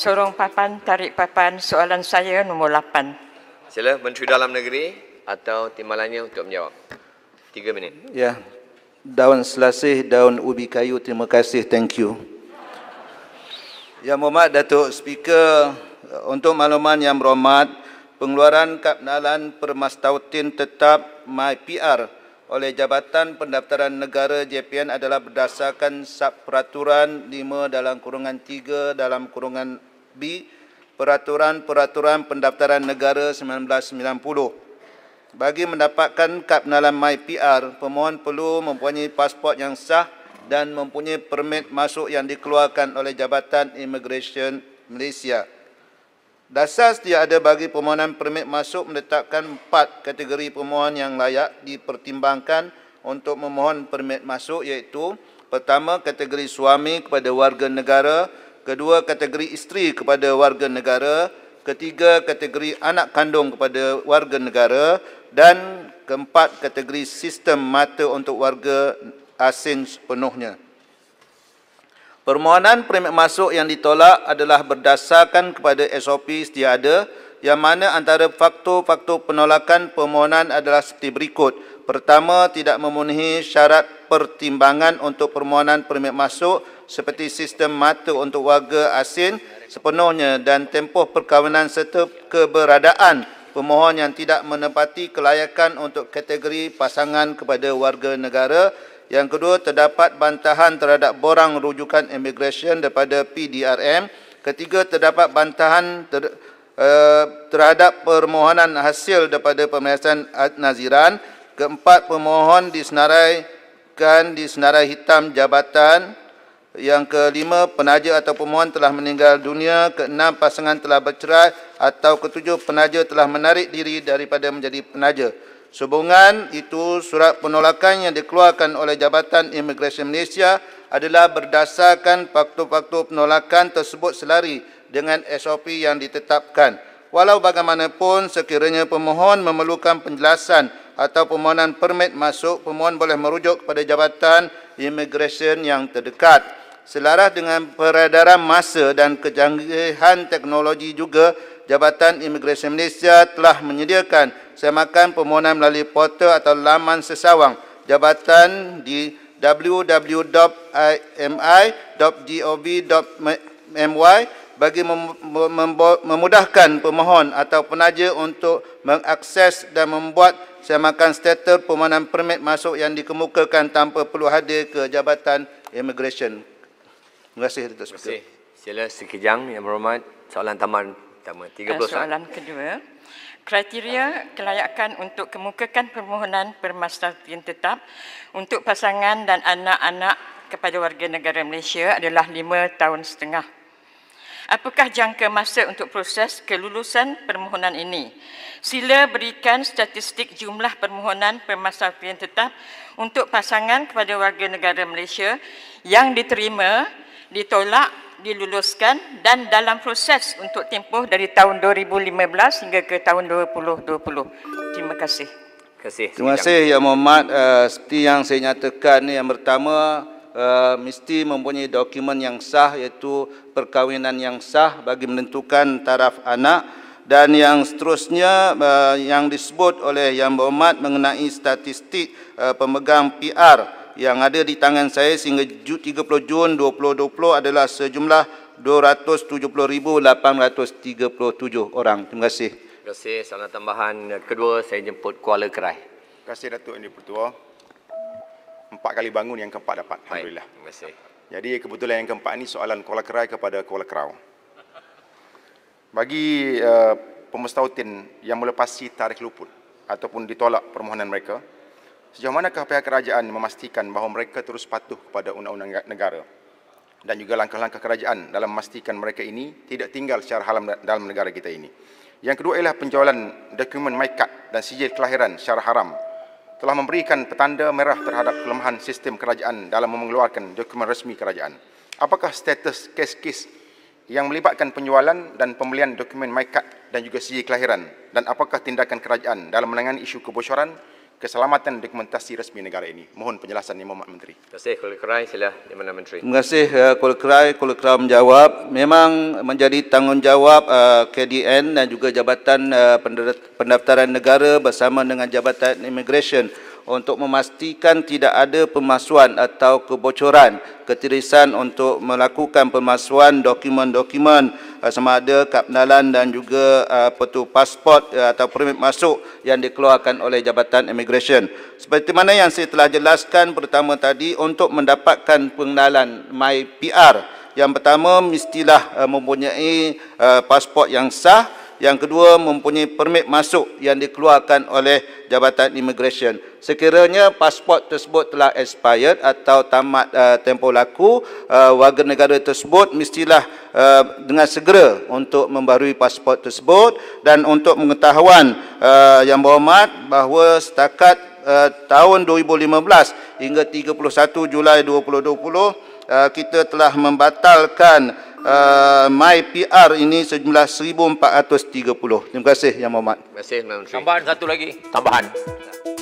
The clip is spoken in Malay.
Sorong papan, tarik papan. Soalan saya nombor 8. Sila Menteri Dalam Negeri atau timbalannya untuk menjawab. Tiga minit. Ya. Daun selasih, daun ubi kayu. Terima kasih. Thank you. Yang berhormat Datuk Speaker, untuk makluman yang berhormat, pengeluaran kapnalan permastautin tetap MyPR oleh Jabatan Pendaftaran Negara JPN adalah berdasarkan sub peraturan 5 dalam kurungan 3 dalam kurungan B Peraturan-Peraturan Pendaftaran Negara 1990. Bagi mendapatkan kad penalan MyPR, pemohon perlu mempunyai pasport yang sah dan mempunyai permit masuk yang dikeluarkan oleh Jabatan Immigration Malaysia. Dasar ada bagi permohonan permit masuk menetapkan empat kategori permohonan yang layak dipertimbangkan untuk memohon permit masuk iaitu pertama kategori suami kepada warga negara, kedua kategori isteri kepada warga negara, ketiga kategori anak kandung kepada warga negara dan keempat kategori sistem mata untuk warga asing sepenuhnya. Permohonan permit masuk yang ditolak adalah berdasarkan kepada SOP setia ada yang mana antara faktor-faktor penolakan permohonan adalah seperti berikut. Pertama, tidak memenuhi syarat pertimbangan untuk permohonan permit masuk seperti sistem mata untuk warga asing sepenuhnya dan tempoh perkawinan serta keberadaan pemohon yang tidak menepati kelayakan untuk kategori pasangan kepada warga negara yang kedua, terdapat bantahan terhadap borang rujukan immigration daripada PDRM. Ketiga, terdapat bantahan ter, uh, terhadap permohonan hasil daripada pemeriksaan naziran. Keempat, pemohon disenaraikan di senarai hitam jabatan. Yang kelima, penaja atau pemohon telah meninggal dunia. Keenam, pasangan telah bercerai. Atau ketujuh, penaja telah menarik diri daripada menjadi penaja. Sebungan itu surat penolakan yang dikeluarkan oleh Jabatan Imigresi Malaysia adalah berdasarkan faktor-faktor penolakan tersebut selari dengan SOP yang ditetapkan. Walau bagaimanapun sekiranya pemohon memerlukan penjelasan atau permohonan permit masuk, pemohon boleh merujuk kepada Jabatan Imigresi yang terdekat. Selaras dengan peredaran masa dan kejanggihan teknologi juga, Jabatan Imigresen Malaysia telah menyediakan semakan permohonan melalui portal atau laman sesawang jabatan di www.imi.gov.my bagi memudahkan pemohon atau penaja untuk mengakses dan membuat semakan status permohonan permit masuk yang dikemukakan tanpa perlu hadir ke Jabatan Imigresen. Terima kasih, Terima kasih. Sila sekejang, Yang Berhormat. Soalan tambahan pertama. 30 soalan ha? Soalan kedua. Kriteria kelayakan untuk kemukakan permohonan permasalahan tetap untuk pasangan dan anak-anak kepada warga negara Malaysia adalah 5 tahun setengah. Apakah jangka masa untuk proses kelulusan permohonan ini? Sila berikan statistik jumlah permohonan permasalahan tetap untuk pasangan kepada warga negara Malaysia yang diterima, ditolak diluluskan dan dalam proses untuk tempoh dari tahun 2015 hingga ke tahun 2020. Terima kasih. Terima kasih. Terima kasih Ya Muhammad. Uh, seperti yang saya nyatakan yang pertama uh, mesti mempunyai dokumen yang sah iaitu perkahwinan yang sah bagi menentukan taraf anak dan yang seterusnya uh, yang disebut oleh Yang Mohamad mengenai statistik uh, pemegang PR yang ada di tangan saya sehingga 30 Jun 2020 adalah sejumlah 270,837 orang. Terima kasih. Terima kasih. Soalan tambahan kedua, saya jemput Kuala Kerai. Terima kasih Datuk Yang Dipertua. Empat kali bangun yang keempat dapat. Alhamdulillah. Baik. Terima kasih. Jadi kebetulan yang keempat ini soalan Kuala Kerai kepada Kuala Kerau. Bagi uh, eh, pemestautin yang melepasi tarikh luput ataupun ditolak permohonan mereka, sejauh manakah pihak kerajaan memastikan bahawa mereka terus patuh kepada undang-undang negara dan juga langkah-langkah kerajaan dalam memastikan mereka ini tidak tinggal secara halam dalam negara kita ini. Yang kedua ialah penjualan dokumen MyCard dan sijil kelahiran secara haram telah memberikan petanda merah terhadap kelemahan sistem kerajaan dalam mengeluarkan dokumen resmi kerajaan. Apakah status kes-kes yang melibatkan penjualan dan pembelian dokumen MyCard dan juga sijil kelahiran dan apakah tindakan kerajaan dalam menangani isu kebocoran keselamatan dokumentasi resmi negara ini. Mohon penjelasan ini, Mohd Menteri. Terima kasih, Kuala Kerai. Sila, di mana Menteri? Terima kasih, eh, Kuala Kerai. Kuala Kerai menjawab. Memang menjadi tanggungjawab eh, KDN dan juga Jabatan eh, Pendaftaran Negara bersama dengan Jabatan Immigration untuk memastikan tidak ada pemasuan atau kebocoran ketirisan untuk melakukan pemasuan dokumen-dokumen Eh, sama ada kad pengenalan dan juga apa eh, tu pasport eh, atau permit masuk yang dikeluarkan oleh Jabatan Immigration. Seperti mana yang saya telah jelaskan pertama tadi untuk mendapatkan pengenalan MyPR yang pertama mestilah mempunyai pasport yang sah yang kedua mempunyai permit masuk yang dikeluarkan oleh Jabatan Immigration. Sekiranya pasport tersebut telah expired atau tamat uh, tempoh laku, uh, warga negara tersebut mestilah uh, dengan segera untuk membarui pasport tersebut dan untuk mengetahuan uh, yang berhormat bahawa setakat uh, tahun 2015 hingga 31 Julai 2020 kita telah membatalkan Uh, my PR ini sejumlah 1430. Terima kasih Yang Mohamad. Terima kasih Nam. Tambahan satu lagi. Tambahan. Tambahan.